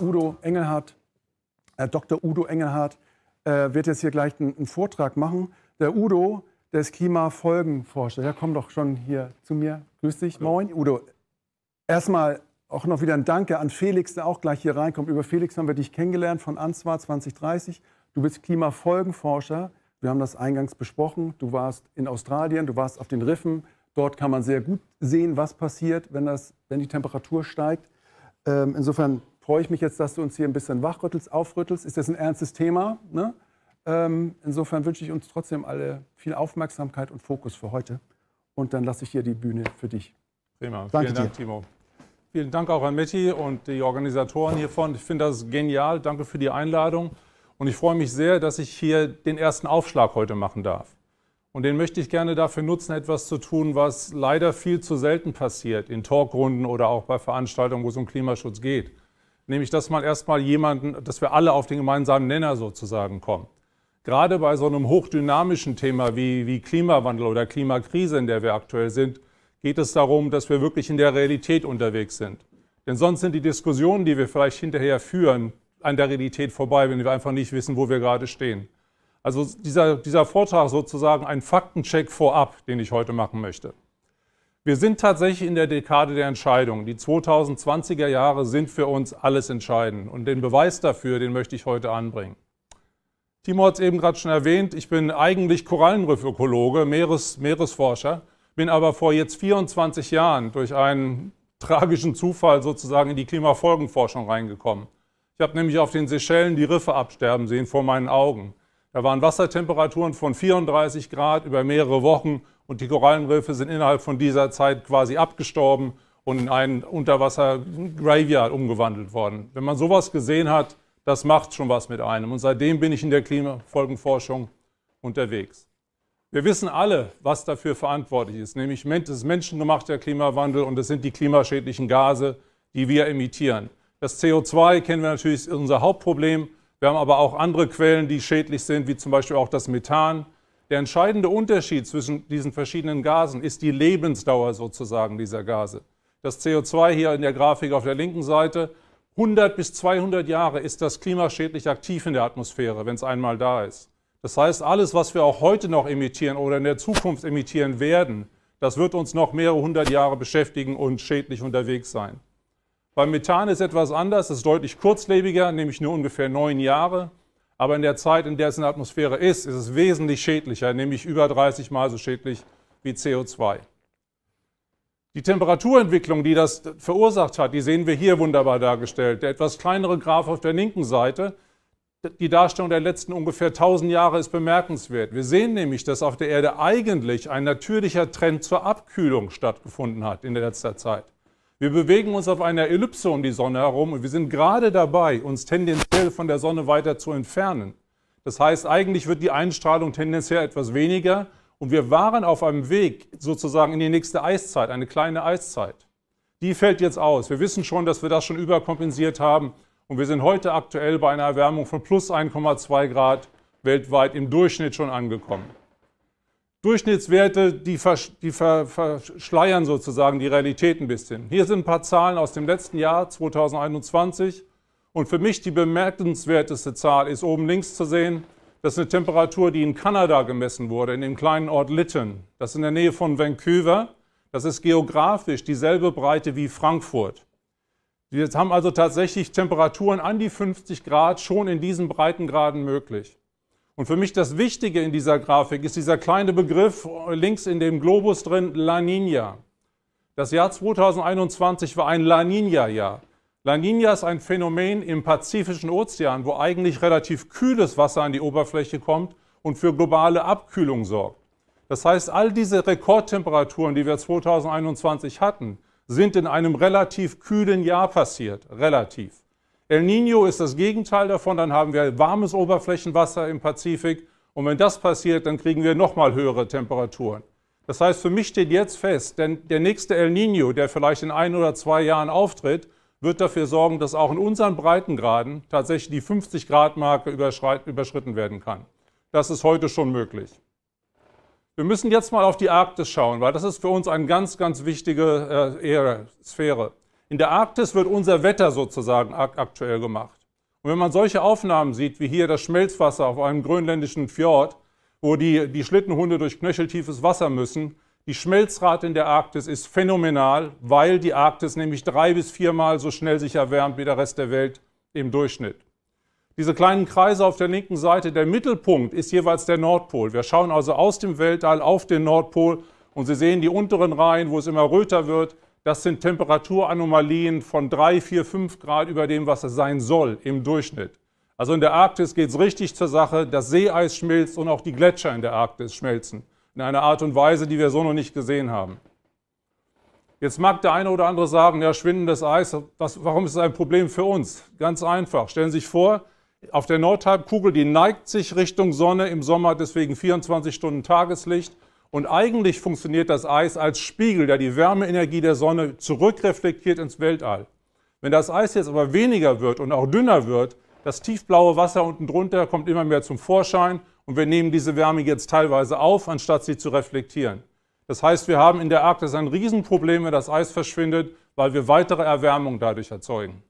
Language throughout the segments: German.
Udo Engelhardt, Herr äh, Dr. Udo Engelhardt, äh, wird jetzt hier gleich einen, einen, Vortrag machen. Der Udo, der ist Klimafolgenforscher. Ja, kommt doch schon hier zu mir. Grüß dich. Hallo. Moin. Udo, erstmal auch noch wieder ein Danke an Felix, der auch gleich hier reinkommt. Über Felix haben wir dich kennengelernt von Answar 2030. Du bist Klimafolgenforscher. Wir haben das eingangs besprochen. Du warst in Australien, du warst auf den Riffen. Dort kann man sehr gut sehen, was passiert, wenn, das, wenn die Temperatur steigt. Ähm, insofern freue ich mich jetzt, dass du uns hier ein bisschen wachrüttelst, aufrüttelst. Ist das ein ernstes Thema? Ne? Ähm, insofern wünsche ich uns trotzdem alle viel Aufmerksamkeit und Fokus für heute. Und dann lasse ich hier die Bühne für dich. Prima. Danke Vielen Dank, dir. Timo. Vielen Dank auch an Metti und die Organisatoren hiervon. Ich finde das genial. Danke für die Einladung. Und ich freue mich sehr, dass ich hier den ersten Aufschlag heute machen darf. Und den möchte ich gerne dafür nutzen, etwas zu tun, was leider viel zu selten passiert, in Talkrunden oder auch bei Veranstaltungen, wo es um Klimaschutz geht. Nämlich, dass man erstmal jemanden, dass wir alle auf den gemeinsamen Nenner sozusagen kommen. Gerade bei so einem hochdynamischen Thema wie, wie Klimawandel oder Klimakrise, in der wir aktuell sind, geht es darum, dass wir wirklich in der Realität unterwegs sind. Denn sonst sind die Diskussionen, die wir vielleicht hinterher führen, an der Realität vorbei, wenn wir einfach nicht wissen, wo wir gerade stehen. Also dieser, dieser Vortrag sozusagen ein Faktencheck vorab, den ich heute machen möchte. Wir sind tatsächlich in der Dekade der Entscheidungen. Die 2020er Jahre sind für uns alles entscheidend. Und den Beweis dafür, den möchte ich heute anbringen. Timo hat es eben gerade schon erwähnt, ich bin eigentlich Korallenriffökologe, Meeres, Meeresforscher, bin aber vor jetzt 24 Jahren durch einen tragischen Zufall sozusagen in die Klimafolgenforschung reingekommen. Ich habe nämlich auf den Seychellen die Riffe absterben sehen vor meinen Augen. Da waren Wassertemperaturen von 34 Grad über mehrere Wochen und die Korallenriffe sind innerhalb von dieser Zeit quasi abgestorben und in einen Unterwasser-Graveyard umgewandelt worden. Wenn man sowas gesehen hat, das macht schon was mit einem. Und seitdem bin ich in der Klimafolgenforschung unterwegs. Wir wissen alle, was dafür verantwortlich ist, nämlich das menschengemachte Klimawandel und das sind die klimaschädlichen Gase, die wir emittieren. Das CO2 kennen wir natürlich, ist unser Hauptproblem. Wir haben aber auch andere Quellen, die schädlich sind, wie zum Beispiel auch das Methan. Der entscheidende Unterschied zwischen diesen verschiedenen Gasen ist die Lebensdauer sozusagen dieser Gase. Das CO2 hier in der Grafik auf der linken Seite, 100 bis 200 Jahre ist das klimaschädlich aktiv in der Atmosphäre, wenn es einmal da ist. Das heißt, alles, was wir auch heute noch emittieren oder in der Zukunft emittieren werden, das wird uns noch mehrere hundert Jahre beschäftigen und schädlich unterwegs sein. Beim Methan ist etwas anders, es ist deutlich kurzlebiger, nämlich nur ungefähr neun Jahre. Aber in der Zeit, in der es in der Atmosphäre ist, ist es wesentlich schädlicher, nämlich über 30 Mal so schädlich wie CO2. Die Temperaturentwicklung, die das verursacht hat, die sehen wir hier wunderbar dargestellt. Der etwas kleinere Graph auf der linken Seite, die Darstellung der letzten ungefähr 1000 Jahre ist bemerkenswert. Wir sehen nämlich, dass auf der Erde eigentlich ein natürlicher Trend zur Abkühlung stattgefunden hat in letzter Zeit. Wir bewegen uns auf einer Ellipse um die Sonne herum und wir sind gerade dabei, uns tendenziell von der Sonne weiter zu entfernen. Das heißt, eigentlich wird die Einstrahlung tendenziell etwas weniger und wir waren auf einem Weg sozusagen in die nächste Eiszeit, eine kleine Eiszeit. Die fällt jetzt aus. Wir wissen schon, dass wir das schon überkompensiert haben und wir sind heute aktuell bei einer Erwärmung von plus 1,2 Grad weltweit im Durchschnitt schon angekommen. Durchschnittswerte, die, versch die ver verschleiern sozusagen die Realität ein bisschen. Hier sind ein paar Zahlen aus dem letzten Jahr, 2021. Und für mich die bemerkenswerteste Zahl ist oben links zu sehen. Das ist eine Temperatur, die in Kanada gemessen wurde, in dem kleinen Ort Lytton. Das ist in der Nähe von Vancouver. Das ist geografisch dieselbe Breite wie Frankfurt. Wir haben also tatsächlich Temperaturen an die 50 Grad schon in diesen Breitengraden möglich. Und für mich das Wichtige in dieser Grafik ist dieser kleine Begriff links in dem Globus drin, La Nina. Das Jahr 2021 war ein La Nina-Jahr. La Nina ist ein Phänomen im Pazifischen Ozean, wo eigentlich relativ kühles Wasser an die Oberfläche kommt und für globale Abkühlung sorgt. Das heißt, all diese Rekordtemperaturen, die wir 2021 hatten, sind in einem relativ kühlen Jahr passiert. Relativ. El Nino ist das Gegenteil davon, dann haben wir warmes Oberflächenwasser im Pazifik und wenn das passiert, dann kriegen wir nochmal höhere Temperaturen. Das heißt, für mich steht jetzt fest, denn der nächste El Nino, der vielleicht in ein oder zwei Jahren auftritt, wird dafür sorgen, dass auch in unseren Breitengraden tatsächlich die 50 Grad Marke überschritten werden kann. Das ist heute schon möglich. Wir müssen jetzt mal auf die Arktis schauen, weil das ist für uns eine ganz, ganz wichtige äh, Sphäre. In der Arktis wird unser Wetter sozusagen aktuell gemacht. Und wenn man solche Aufnahmen sieht, wie hier das Schmelzwasser auf einem grönländischen Fjord, wo die, die Schlittenhunde durch knöcheltiefes Wasser müssen, die Schmelzrate in der Arktis ist phänomenal, weil die Arktis nämlich drei bis viermal so schnell sich erwärmt wie der Rest der Welt im Durchschnitt. Diese kleinen Kreise auf der linken Seite, der Mittelpunkt ist jeweils der Nordpol. Wir schauen also aus dem Weltall auf den Nordpol und Sie sehen die unteren Reihen, wo es immer röter wird, das sind Temperaturanomalien von 3, 4, 5 Grad über dem, was es sein soll im Durchschnitt. Also in der Arktis geht es richtig zur Sache. Das Seeeis schmilzt und auch die Gletscher in der Arktis schmelzen. In einer Art und Weise, die wir so noch nicht gesehen haben. Jetzt mag der eine oder andere sagen, ja, schwindendes Eis, was, warum ist es ein Problem für uns? Ganz einfach. Stellen Sie sich vor, auf der Nordhalbkugel, die neigt sich Richtung Sonne im Sommer, deswegen 24 Stunden Tageslicht. Und eigentlich funktioniert das Eis als Spiegel, der die Wärmeenergie der Sonne zurückreflektiert ins Weltall. Wenn das Eis jetzt aber weniger wird und auch dünner wird, das tiefblaue Wasser unten drunter kommt immer mehr zum Vorschein und wir nehmen diese Wärme jetzt teilweise auf, anstatt sie zu reflektieren. Das heißt, wir haben in der Arktis ein Riesenproblem, wenn das Eis verschwindet, weil wir weitere Erwärmung dadurch erzeugen.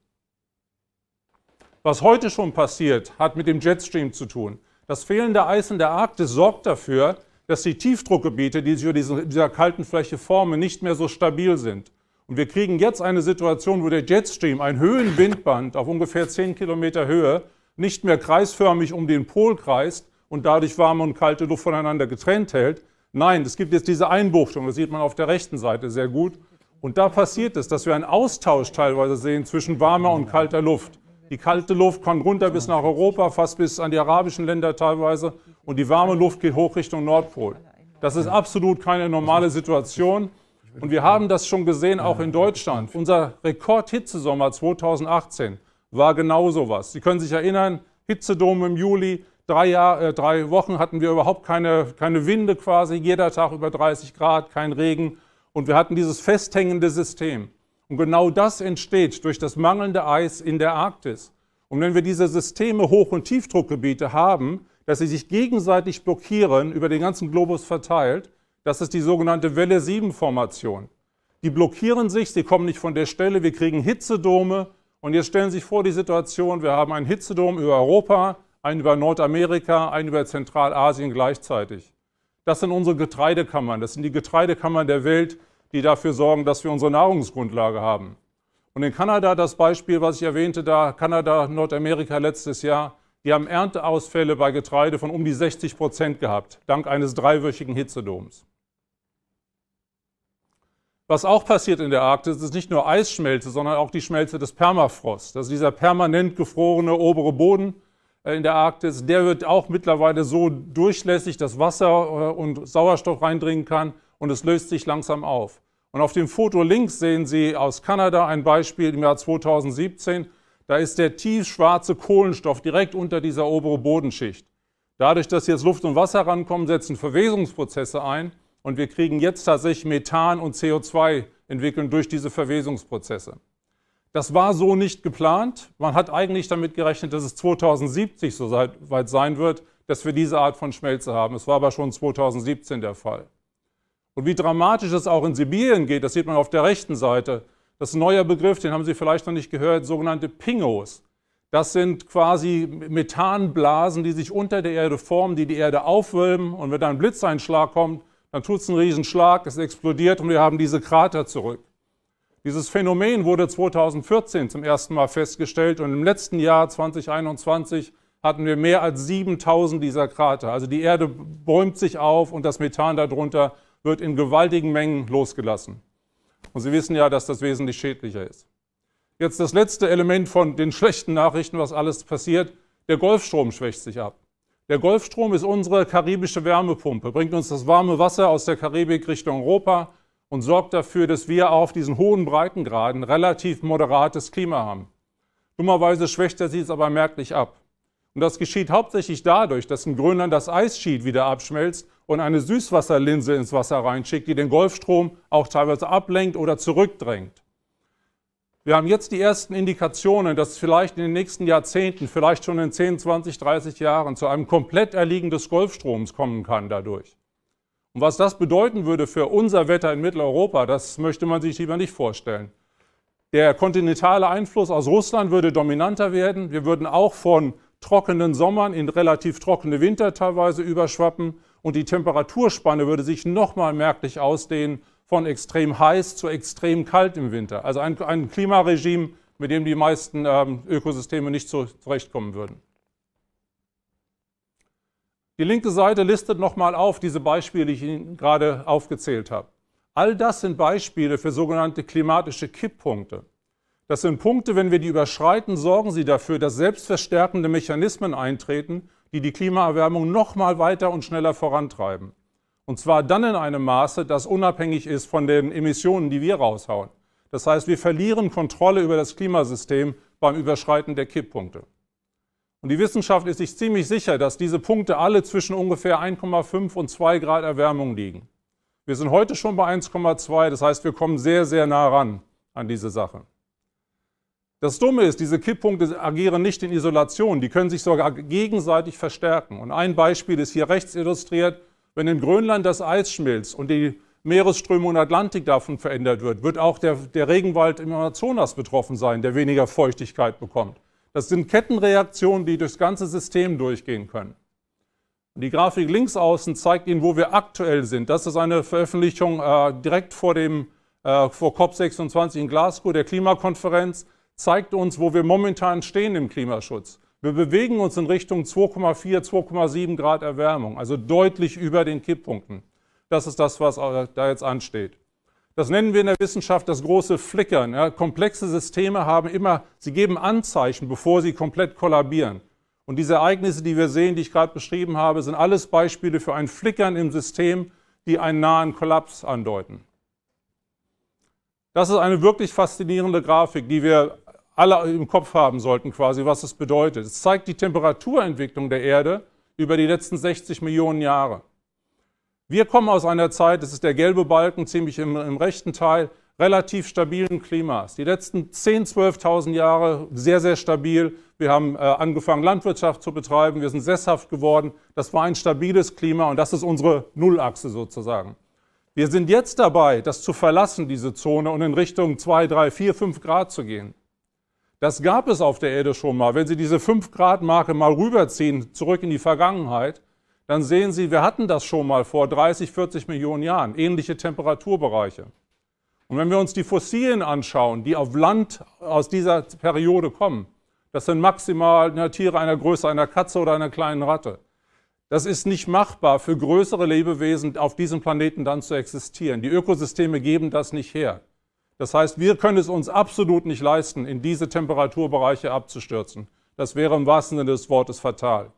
Was heute schon passiert, hat mit dem Jetstream zu tun. Das fehlende Eis in der Arktis sorgt dafür, dass die Tiefdruckgebiete, die sich über dieser kalten Fläche formen, nicht mehr so stabil sind. Und wir kriegen jetzt eine Situation, wo der Jetstream, ein Höhenwindband auf ungefähr 10 Kilometer Höhe, nicht mehr kreisförmig um den Pol kreist und dadurch warme und kalte Luft voneinander getrennt hält. Nein, es gibt jetzt diese Einbuchtung, das sieht man auf der rechten Seite sehr gut. Und da passiert es, dass wir einen Austausch teilweise sehen zwischen warmer und kalter Luft. Die kalte Luft kommt runter bis nach Europa, fast bis an die arabischen Länder teilweise und die warme Luft geht hoch Richtung Nordpol. Das ist absolut keine normale Situation. Und wir haben das schon gesehen, auch in Deutschland. Unser Rekord-Hitzesommer 2018 war genau sowas. Sie können sich erinnern, Hitzedom im Juli, drei, Jahr, äh, drei Wochen hatten wir überhaupt keine, keine Winde quasi, jeder Tag über 30 Grad, kein Regen. Und wir hatten dieses festhängende System. Und genau das entsteht durch das mangelnde Eis in der Arktis. Und wenn wir diese Systeme Hoch- und Tiefdruckgebiete haben, dass sie sich gegenseitig blockieren, über den ganzen Globus verteilt. Das ist die sogenannte Welle 7-Formation. Die blockieren sich, sie kommen nicht von der Stelle, wir kriegen Hitzedome. Und jetzt stellen Sie sich vor die Situation, wir haben einen Hitzedom über Europa, einen über Nordamerika, einen über Zentralasien gleichzeitig. Das sind unsere Getreidekammern, das sind die Getreidekammern der Welt, die dafür sorgen, dass wir unsere Nahrungsgrundlage haben. Und in Kanada das Beispiel, was ich erwähnte, da Kanada, Nordamerika letztes Jahr, die haben Ernteausfälle bei Getreide von um die 60 Prozent gehabt, dank eines dreiwöchigen Hitzedoms. Was auch passiert in der Arktis, ist nicht nur Eisschmelze, sondern auch die Schmelze des Permafrost. Das ist also dieser permanent gefrorene obere Boden äh, in der Arktis. Der wird auch mittlerweile so durchlässig, dass Wasser äh, und Sauerstoff reindringen kann und es löst sich langsam auf. Und auf dem Foto links sehen Sie aus Kanada ein Beispiel im Jahr 2017. Da ist der tiefschwarze Kohlenstoff direkt unter dieser obere Bodenschicht. Dadurch, dass jetzt Luft und Wasser rankommen, setzen Verwesungsprozesse ein und wir kriegen jetzt tatsächlich Methan und CO2 entwickeln durch diese Verwesungsprozesse. Das war so nicht geplant. Man hat eigentlich damit gerechnet, dass es 2070 so weit sein wird, dass wir diese Art von Schmelze haben. Es war aber schon 2017 der Fall. Und wie dramatisch es auch in Sibirien geht, das sieht man auf der rechten Seite. Das ist ein neuer Begriff, den haben Sie vielleicht noch nicht gehört, sogenannte Pingos. Das sind quasi Methanblasen, die sich unter der Erde formen, die die Erde aufwölben. Und wenn da ein Blitzeinschlag kommt, dann tut es einen Riesenschlag, es explodiert und wir haben diese Krater zurück. Dieses Phänomen wurde 2014 zum ersten Mal festgestellt und im letzten Jahr 2021 hatten wir mehr als 7000 dieser Krater. Also die Erde bäumt sich auf und das Methan darunter wird in gewaltigen Mengen losgelassen. Und Sie wissen ja, dass das wesentlich schädlicher ist. Jetzt das letzte Element von den schlechten Nachrichten, was alles passiert. Der Golfstrom schwächt sich ab. Der Golfstrom ist unsere karibische Wärmepumpe, bringt uns das warme Wasser aus der Karibik Richtung Europa und sorgt dafür, dass wir auf diesen hohen Breitengraden relativ moderates Klima haben. Dummerweise schwächt er sich aber merklich ab. Und das geschieht hauptsächlich dadurch, dass in Grönland das Eisschied wieder abschmelzt und eine Süßwasserlinse ins Wasser reinschickt, die den Golfstrom auch teilweise ablenkt oder zurückdrängt. Wir haben jetzt die ersten Indikationen, dass vielleicht in den nächsten Jahrzehnten, vielleicht schon in 10, 20, 30 Jahren zu einem komplett Erliegen des Golfstroms kommen kann dadurch. Und was das bedeuten würde für unser Wetter in Mitteleuropa, das möchte man sich lieber nicht vorstellen. Der kontinentale Einfluss aus Russland würde dominanter werden. Wir würden auch von trockenen Sommern in relativ trockene Winter teilweise überschwappen und die Temperaturspanne würde sich nochmal merklich ausdehnen von extrem heiß zu extrem kalt im Winter. Also ein, ein Klimaregime, mit dem die meisten ähm, Ökosysteme nicht zurechtkommen würden. Die linke Seite listet nochmal auf diese Beispiele, die ich Ihnen gerade aufgezählt habe. All das sind Beispiele für sogenannte klimatische Kipppunkte. Das sind Punkte, wenn wir die überschreiten, sorgen sie dafür, dass selbstverstärkende Mechanismen eintreten die die Klimaerwärmung noch mal weiter und schneller vorantreiben. Und zwar dann in einem Maße, das unabhängig ist von den Emissionen, die wir raushauen. Das heißt, wir verlieren Kontrolle über das Klimasystem beim Überschreiten der Kipppunkte. Und die Wissenschaft ist sich ziemlich sicher, dass diese Punkte alle zwischen ungefähr 1,5 und 2 Grad Erwärmung liegen. Wir sind heute schon bei 1,2, das heißt, wir kommen sehr, sehr nah ran an diese Sache. Das Dumme ist, diese Kipppunkte agieren nicht in Isolation, die können sich sogar gegenseitig verstärken. Und ein Beispiel ist hier rechts illustriert, wenn in Grönland das Eis schmilzt und die Meeresströmung im Atlantik davon verändert wird, wird auch der, der Regenwald im Amazonas betroffen sein, der weniger Feuchtigkeit bekommt. Das sind Kettenreaktionen, die durchs ganze System durchgehen können. Die Grafik links außen zeigt Ihnen, wo wir aktuell sind. Das ist eine Veröffentlichung äh, direkt vor, dem, äh, vor COP26 in Glasgow, der Klimakonferenz zeigt uns, wo wir momentan stehen im Klimaschutz. Wir bewegen uns in Richtung 2,4, 2,7 Grad Erwärmung, also deutlich über den Kipppunkten. Das ist das, was da jetzt ansteht. Das nennen wir in der Wissenschaft das große Flickern. Ja, komplexe Systeme haben immer, sie geben Anzeichen, bevor sie komplett kollabieren. Und diese Ereignisse, die wir sehen, die ich gerade beschrieben habe, sind alles Beispiele für ein Flickern im System, die einen nahen Kollaps andeuten. Das ist eine wirklich faszinierende Grafik, die wir alle im Kopf haben sollten, quasi, was es bedeutet. Es zeigt die Temperaturentwicklung der Erde über die letzten 60 Millionen Jahre. Wir kommen aus einer Zeit, das ist der gelbe Balken ziemlich im, im rechten Teil, relativ stabilen Klimas. Die letzten 10.000, 12.000 Jahre sehr, sehr stabil. Wir haben äh, angefangen, Landwirtschaft zu betreiben. Wir sind sesshaft geworden. Das war ein stabiles Klima und das ist unsere Nullachse sozusagen. Wir sind jetzt dabei, das zu verlassen, diese Zone, und in Richtung 2, 3, 4, 5 Grad zu gehen. Das gab es auf der Erde schon mal. Wenn Sie diese 5-Grad-Marke mal rüberziehen, zurück in die Vergangenheit, dann sehen Sie, wir hatten das schon mal vor 30, 40 Millionen Jahren, ähnliche Temperaturbereiche. Und wenn wir uns die Fossilien anschauen, die auf Land aus dieser Periode kommen, das sind maximal Tiere einer Größe einer Katze oder einer kleinen Ratte. Das ist nicht machbar für größere Lebewesen auf diesem Planeten dann zu existieren. Die Ökosysteme geben das nicht her. Das heißt, wir können es uns absolut nicht leisten, in diese Temperaturbereiche abzustürzen. Das wäre im wahrsten Sinne des Wortes fatal.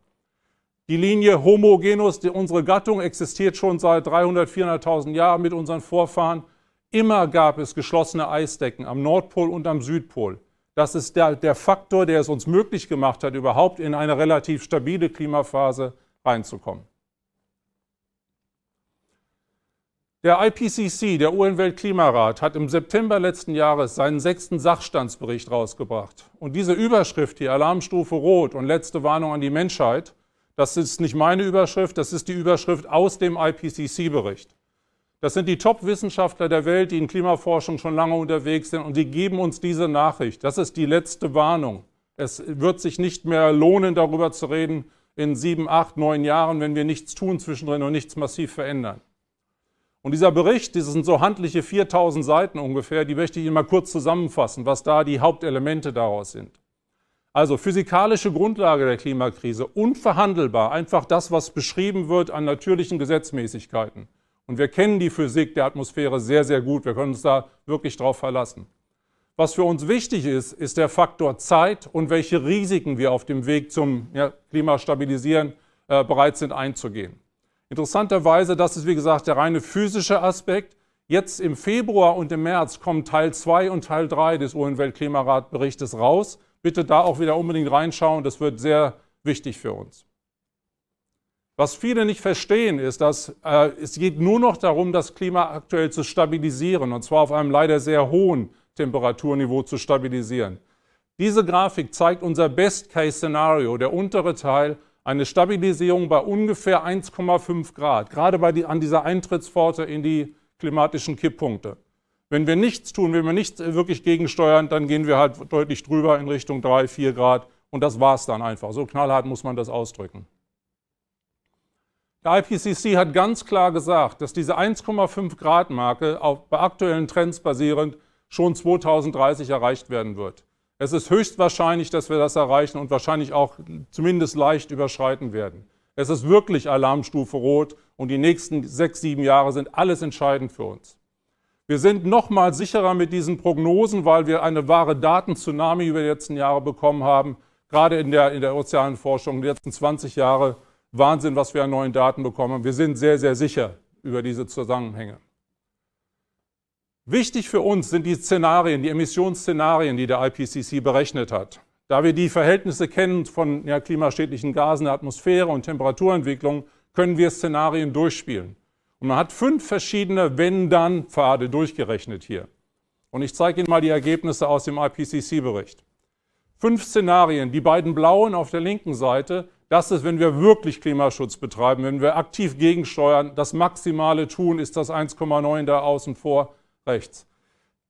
Die Linie Homogenus, genus, unsere Gattung, existiert schon seit 300.000, 400.000 Jahren mit unseren Vorfahren. Immer gab es geschlossene Eisdecken am Nordpol und am Südpol. Das ist der, der Faktor, der es uns möglich gemacht hat, überhaupt in eine relativ stabile Klimaphase zu reinzukommen. Der IPCC, der UN-Weltklimarat, hat im September letzten Jahres seinen sechsten Sachstandsbericht rausgebracht. Und diese Überschrift hier, Alarmstufe Rot und letzte Warnung an die Menschheit, das ist nicht meine Überschrift, das ist die Überschrift aus dem IPCC-Bericht. Das sind die Top-Wissenschaftler der Welt, die in Klimaforschung schon lange unterwegs sind und die geben uns diese Nachricht. Das ist die letzte Warnung. Es wird sich nicht mehr lohnen, darüber zu reden, in sieben, acht, neun Jahren, wenn wir nichts tun zwischendrin und nichts massiv verändern. Und dieser Bericht, das sind so handliche 4000 Seiten ungefähr, die möchte ich Ihnen mal kurz zusammenfassen, was da die Hauptelemente daraus sind. Also physikalische Grundlage der Klimakrise, unverhandelbar, einfach das, was beschrieben wird an natürlichen Gesetzmäßigkeiten. Und wir kennen die Physik der Atmosphäre sehr, sehr gut. Wir können uns da wirklich drauf verlassen. Was für uns wichtig ist, ist der Faktor Zeit und welche Risiken wir auf dem Weg zum ja, Klimastabilisieren äh, bereit sind einzugehen. Interessanterweise, das ist wie gesagt der reine physische Aspekt. Jetzt im Februar und im März kommen Teil 2 und Teil 3 des UN-Weltklimaratberichtes raus. Bitte da auch wieder unbedingt reinschauen, das wird sehr wichtig für uns. Was viele nicht verstehen, ist, dass äh, es geht nur noch darum, das Klima aktuell zu stabilisieren, und zwar auf einem leider sehr hohen Temperaturniveau zu stabilisieren. Diese Grafik zeigt unser Best-Case-Szenario, der untere Teil, eine Stabilisierung bei ungefähr 1,5 Grad, gerade bei die, an dieser Eintrittspforte in die klimatischen Kipppunkte. Wenn wir nichts tun, wenn wir nichts äh, wirklich gegensteuern, dann gehen wir halt deutlich drüber in Richtung 3, 4 Grad und das war es dann einfach. So knallhart muss man das ausdrücken. Der IPCC hat ganz klar gesagt, dass diese 1,5 Grad Marke auf, bei aktuellen Trends basierend schon 2030 erreicht werden wird. Es ist höchstwahrscheinlich, dass wir das erreichen und wahrscheinlich auch zumindest leicht überschreiten werden. Es ist wirklich Alarmstufe Rot und die nächsten sechs, sieben Jahre sind alles entscheidend für uns. Wir sind noch mal sicherer mit diesen Prognosen, weil wir eine wahre Daten-Tsunami über die letzten Jahre bekommen haben. Gerade in der, in der Ozeanforschung, die letzten 20 Jahre, Wahnsinn, was wir an neuen Daten bekommen. Wir sind sehr, sehr sicher über diese Zusammenhänge. Wichtig für uns sind die Szenarien, die Emissionsszenarien, die der IPCC berechnet hat. Da wir die Verhältnisse kennen von ja, klimaschädlichen Gasen der Atmosphäre und Temperaturentwicklung, können wir Szenarien durchspielen. Und man hat fünf verschiedene Wenn-Dann-Pfade durchgerechnet hier. Und ich zeige Ihnen mal die Ergebnisse aus dem IPCC-Bericht. Fünf Szenarien, die beiden blauen auf der linken Seite, das ist, wenn wir wirklich Klimaschutz betreiben, wenn wir aktiv gegensteuern, das Maximale tun, ist das 1,9 da außen vor rechts.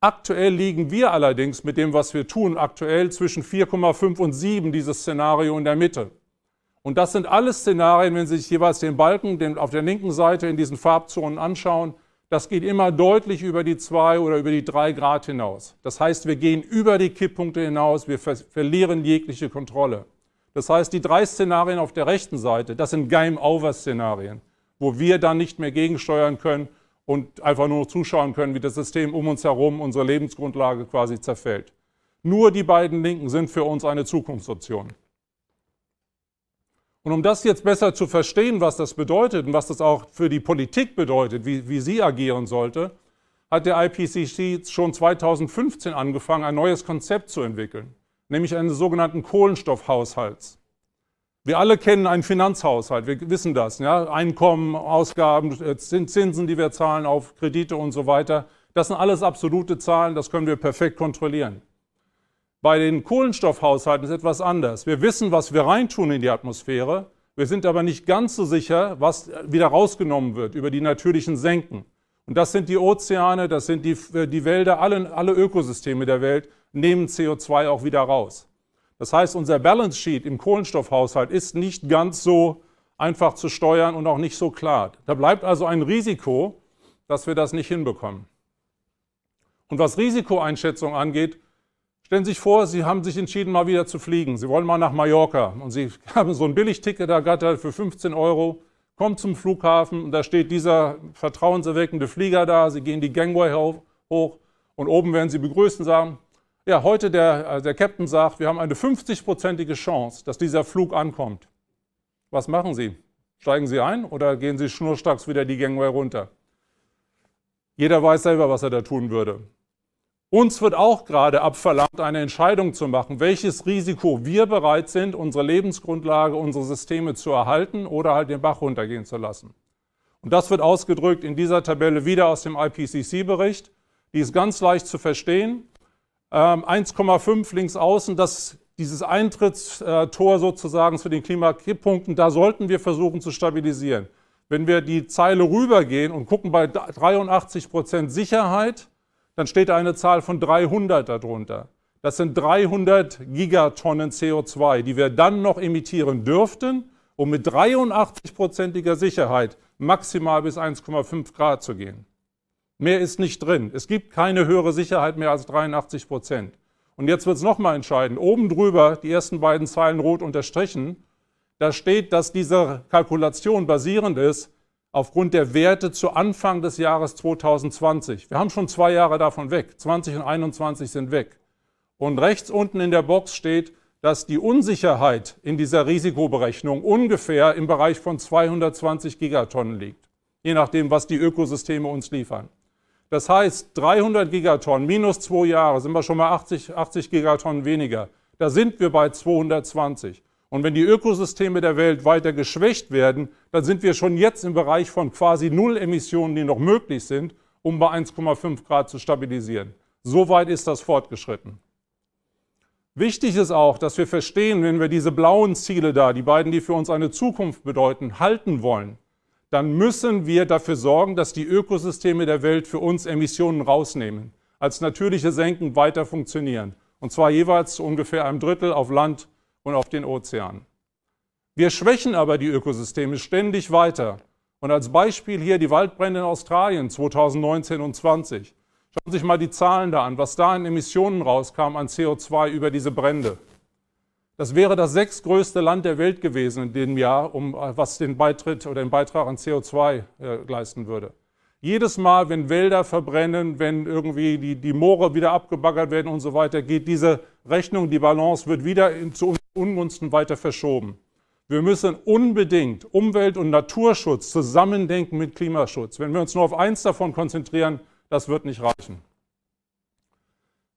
Aktuell liegen wir allerdings mit dem, was wir tun, aktuell zwischen 4,5 und 7 dieses Szenario in der Mitte. Und das sind alle Szenarien, wenn Sie sich jeweils den Balken den, auf der linken Seite in diesen Farbzonen anschauen, das geht immer deutlich über die 2 oder über die 3 Grad hinaus. Das heißt, wir gehen über die Kipppunkte hinaus, wir ver verlieren jegliche Kontrolle. Das heißt, die drei Szenarien auf der rechten Seite, das sind Game-Over-Szenarien, wo wir dann nicht mehr gegensteuern können und einfach nur zuschauen können, wie das System um uns herum unsere Lebensgrundlage quasi zerfällt. Nur die beiden Linken sind für uns eine Zukunftsoption. Und um das jetzt besser zu verstehen, was das bedeutet und was das auch für die Politik bedeutet, wie, wie sie agieren sollte, hat der IPCC schon 2015 angefangen, ein neues Konzept zu entwickeln, nämlich einen sogenannten Kohlenstoffhaushalts. Wir alle kennen einen Finanzhaushalt, wir wissen das. Ja? Einkommen, Ausgaben, äh, Zinsen, die wir zahlen auf Kredite und so weiter. Das sind alles absolute Zahlen, das können wir perfekt kontrollieren. Bei den Kohlenstoffhaushalten ist etwas anders. Wir wissen, was wir reintun in die Atmosphäre, wir sind aber nicht ganz so sicher, was äh, wieder rausgenommen wird über die natürlichen Senken. Und das sind die Ozeane, das sind die, äh, die Wälder, alle, alle Ökosysteme der Welt nehmen CO2 auch wieder raus. Das heißt, unser Balance Sheet im Kohlenstoffhaushalt ist nicht ganz so einfach zu steuern und auch nicht so klar. Da bleibt also ein Risiko, dass wir das nicht hinbekommen. Und was Risikoeinschätzung angeht, stellen Sie sich vor, Sie haben sich entschieden, mal wieder zu fliegen. Sie wollen mal nach Mallorca und Sie haben so ein Billigticket ergattert für 15 Euro, kommen zum Flughafen und da steht dieser vertrauenserweckende Flieger da. Sie gehen die Gangway hoch und oben werden Sie begrüßen und sagen, ja, heute der, äh, der Captain sagt, wir haben eine 50-prozentige Chance, dass dieser Flug ankommt. Was machen Sie? Steigen Sie ein oder gehen Sie schnurstracks wieder die Gangway runter? Jeder weiß selber, was er da tun würde. Uns wird auch gerade abverlangt, eine Entscheidung zu machen, welches Risiko wir bereit sind, unsere Lebensgrundlage, unsere Systeme zu erhalten oder halt den Bach runtergehen zu lassen. Und das wird ausgedrückt in dieser Tabelle wieder aus dem IPCC-Bericht. Die ist ganz leicht zu verstehen. 1,5 ähm, links außen, das, dieses Eintrittstor sozusagen zu den Klimakipppunkten, da sollten wir versuchen zu stabilisieren. Wenn wir die Zeile rübergehen und gucken bei 83 Prozent Sicherheit, dann steht eine Zahl von 300 darunter. Das sind 300 Gigatonnen CO2, die wir dann noch emittieren dürften, um mit 83-prozentiger Sicherheit maximal bis 1,5 Grad zu gehen. Mehr ist nicht drin. Es gibt keine höhere Sicherheit mehr als 83 Prozent. Und jetzt wird es nochmal entscheiden. Oben drüber, die ersten beiden Zeilen rot unterstrichen, da steht, dass diese Kalkulation basierend ist aufgrund der Werte zu Anfang des Jahres 2020. Wir haben schon zwei Jahre davon weg. 20 und 21 sind weg. Und rechts unten in der Box steht, dass die Unsicherheit in dieser Risikoberechnung ungefähr im Bereich von 220 Gigatonnen liegt, je nachdem, was die Ökosysteme uns liefern. Das heißt, 300 Gigatonnen minus zwei Jahre sind wir schon mal 80, 80 Gigatonnen weniger. Da sind wir bei 220. Und wenn die Ökosysteme der Welt weiter geschwächt werden, dann sind wir schon jetzt im Bereich von quasi Null Emissionen, die noch möglich sind, um bei 1,5 Grad zu stabilisieren. So weit ist das fortgeschritten. Wichtig ist auch, dass wir verstehen, wenn wir diese blauen Ziele da, die beiden, die für uns eine Zukunft bedeuten, halten wollen, dann müssen wir dafür sorgen, dass die Ökosysteme der Welt für uns Emissionen rausnehmen, als natürliche Senken weiter funktionieren. Und zwar jeweils zu ungefähr einem Drittel auf Land und auf den Ozean. Wir schwächen aber die Ökosysteme ständig weiter. Und als Beispiel hier die Waldbrände in Australien 2019 und 20. Schauen Sie sich mal die Zahlen da an, was da an Emissionen rauskam an CO2 über diese Brände. Das wäre das sechstgrößte Land der Welt gewesen in dem Jahr, um, äh, was den Beitritt oder den Beitrag an CO2 äh, leisten würde. Jedes Mal, wenn Wälder verbrennen, wenn irgendwie die, die Moore wieder abgebaggert werden und so weiter, geht diese Rechnung, die Balance wird wieder in, zu Ungunsten weiter verschoben. Wir müssen unbedingt Umwelt- und Naturschutz zusammendenken mit Klimaschutz. Wenn wir uns nur auf eins davon konzentrieren, das wird nicht reichen.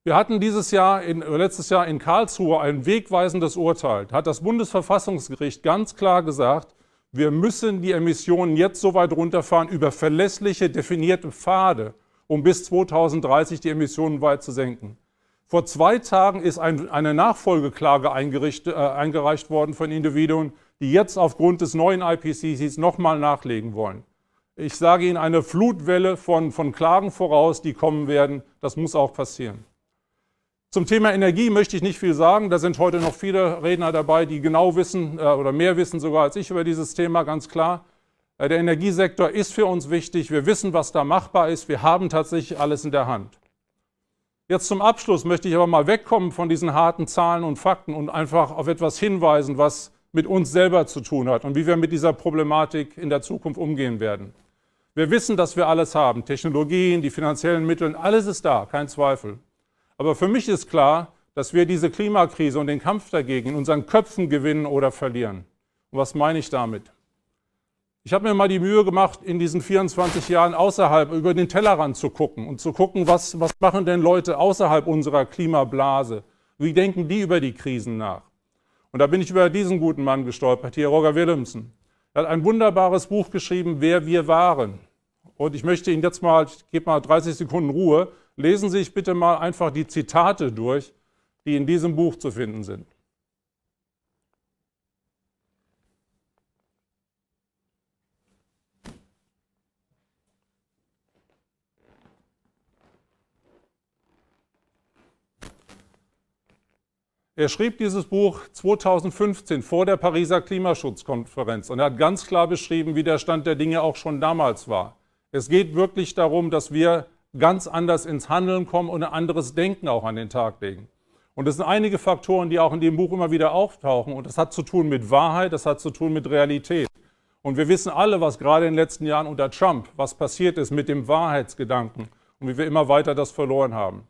Wir hatten dieses Jahr, in, äh, letztes Jahr in Karlsruhe ein wegweisendes Urteil. Da hat das Bundesverfassungsgericht ganz klar gesagt, wir müssen die Emissionen jetzt so weit runterfahren über verlässliche, definierte Pfade, um bis 2030 die Emissionen weit zu senken. Vor zwei Tagen ist ein, eine Nachfolgeklage äh, eingereicht worden von Individuen, die jetzt aufgrund des neuen IPCCs nochmal nachlegen wollen. Ich sage Ihnen eine Flutwelle von, von Klagen voraus, die kommen werden. Das muss auch passieren. Zum Thema Energie möchte ich nicht viel sagen. Da sind heute noch viele Redner dabei, die genau wissen äh, oder mehr wissen sogar als ich über dieses Thema, ganz klar. Äh, der Energiesektor ist für uns wichtig. Wir wissen, was da machbar ist. Wir haben tatsächlich alles in der Hand. Jetzt zum Abschluss möchte ich aber mal wegkommen von diesen harten Zahlen und Fakten und einfach auf etwas hinweisen, was mit uns selber zu tun hat und wie wir mit dieser Problematik in der Zukunft umgehen werden. Wir wissen, dass wir alles haben. Technologien, die finanziellen Mittel, alles ist da, kein Zweifel. Aber für mich ist klar, dass wir diese Klimakrise und den Kampf dagegen in unseren Köpfen gewinnen oder verlieren. Und was meine ich damit? Ich habe mir mal die Mühe gemacht, in diesen 24 Jahren außerhalb über den Tellerrand zu gucken und zu gucken, was, was machen denn Leute außerhalb unserer Klimablase? Wie denken die über die Krisen nach? Und da bin ich über diesen guten Mann gestolpert, hier Roger Willemsen. Er hat ein wunderbares Buch geschrieben, Wer wir waren. Und ich möchte Ihnen jetzt mal, ich gebe mal 30 Sekunden Ruhe, lesen Sie sich bitte mal einfach die Zitate durch, die in diesem Buch zu finden sind. Er schrieb dieses Buch 2015 vor der Pariser Klimaschutzkonferenz und er hat ganz klar beschrieben, wie der Stand der Dinge auch schon damals war. Es geht wirklich darum, dass wir ganz anders ins Handeln kommen und ein anderes Denken auch an den Tag legen. Und das sind einige Faktoren, die auch in dem Buch immer wieder auftauchen. Und das hat zu tun mit Wahrheit, das hat zu tun mit Realität. Und wir wissen alle, was gerade in den letzten Jahren unter Trump, was passiert ist mit dem Wahrheitsgedanken und wie wir immer weiter das verloren haben.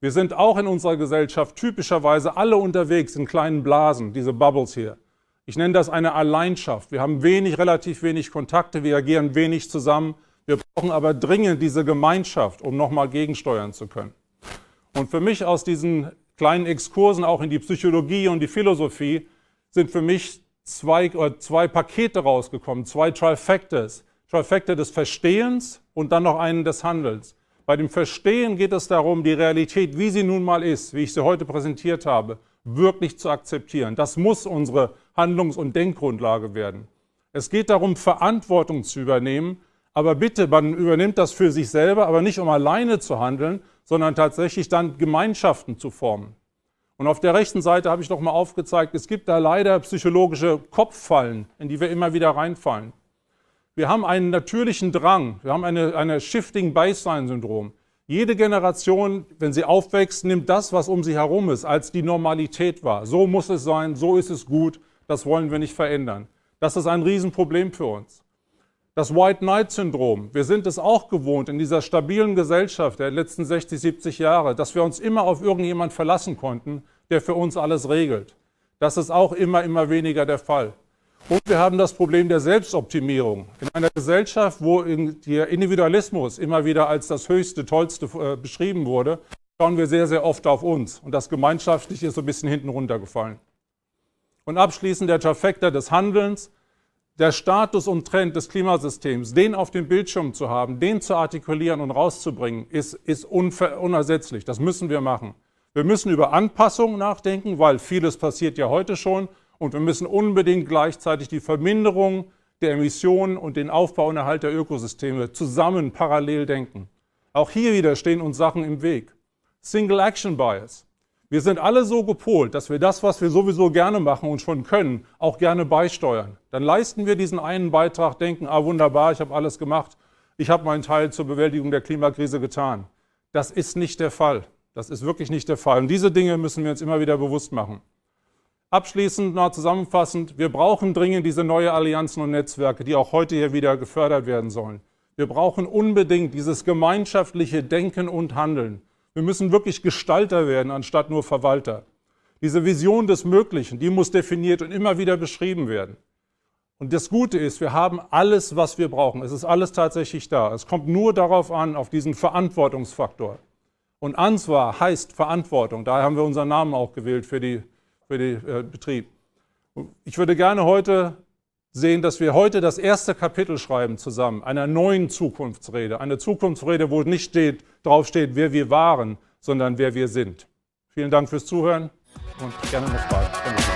Wir sind auch in unserer Gesellschaft typischerweise alle unterwegs in kleinen Blasen, diese Bubbles hier. Ich nenne das eine Alleinschaft. Wir haben wenig, relativ wenig Kontakte, wir agieren wenig zusammen. Wir brauchen aber dringend diese Gemeinschaft, um nochmal gegensteuern zu können. Und für mich aus diesen kleinen Exkursen auch in die Psychologie und die Philosophie sind für mich zwei, oder äh, zwei Pakete rausgekommen, zwei Trifectas. Trifecta des Verstehens und dann noch einen des Handelns. Bei dem Verstehen geht es darum, die Realität, wie sie nun mal ist, wie ich sie heute präsentiert habe, wirklich zu akzeptieren. Das muss unsere Handlungs- und Denkgrundlage werden. Es geht darum, Verantwortung zu übernehmen aber bitte, man übernimmt das für sich selber, aber nicht um alleine zu handeln, sondern tatsächlich dann Gemeinschaften zu formen. Und auf der rechten Seite habe ich noch mal aufgezeigt, es gibt da leider psychologische Kopffallen, in die wir immer wieder reinfallen. Wir haben einen natürlichen Drang, wir haben eine, eine Shifting Baseline-Syndrom. Jede Generation, wenn sie aufwächst, nimmt das, was um sie herum ist, als die Normalität wahr. So muss es sein, so ist es gut, das wollen wir nicht verändern. Das ist ein Riesenproblem für uns. Das White Knight Syndrom. Wir sind es auch gewohnt in dieser stabilen Gesellschaft der letzten 60, 70 Jahre, dass wir uns immer auf irgendjemand verlassen konnten, der für uns alles regelt. Das ist auch immer, immer weniger der Fall. Und wir haben das Problem der Selbstoptimierung. In einer Gesellschaft, wo der Individualismus immer wieder als das Höchste, Tollste äh, beschrieben wurde, schauen wir sehr, sehr oft auf uns. Und das Gemeinschaftliche ist so ein bisschen hinten runtergefallen. Und abschließend der Trifecta des Handelns, der Status und Trend des Klimasystems, den auf dem Bildschirm zu haben, den zu artikulieren und rauszubringen, ist, ist unersetzlich. Das müssen wir machen. Wir müssen über Anpassung nachdenken, weil vieles passiert ja heute schon. Und wir müssen unbedingt gleichzeitig die Verminderung der Emissionen und den Aufbau und Erhalt der Ökosysteme zusammen parallel denken. Auch hier wieder stehen uns Sachen im Weg. Single Action Bias. Wir sind alle so gepolt, dass wir das, was wir sowieso gerne machen und schon können, auch gerne beisteuern. Dann leisten wir diesen einen Beitrag, denken, ah wunderbar, ich habe alles gemacht, ich habe meinen Teil zur Bewältigung der Klimakrise getan. Das ist nicht der Fall. Das ist wirklich nicht der Fall. Und diese Dinge müssen wir uns immer wieder bewusst machen. Abschließend, noch zusammenfassend, wir brauchen dringend diese neuen Allianzen und Netzwerke, die auch heute hier wieder gefördert werden sollen. Wir brauchen unbedingt dieses gemeinschaftliche Denken und Handeln. Wir müssen wirklich Gestalter werden, anstatt nur Verwalter. Diese Vision des Möglichen, die muss definiert und immer wieder beschrieben werden. Und das Gute ist, wir haben alles, was wir brauchen. Es ist alles tatsächlich da. Es kommt nur darauf an, auf diesen Verantwortungsfaktor. Und Ansvar heißt Verantwortung. Daher haben wir unseren Namen auch gewählt für, die, für den äh, Betrieb. Ich würde gerne heute sehen, dass wir heute das erste Kapitel schreiben zusammen, einer neuen Zukunftsrede, eine Zukunftsrede, wo nicht steht, drauf wer wir waren, sondern wer wir sind. Vielen Dank fürs Zuhören und gerne noch Fragen.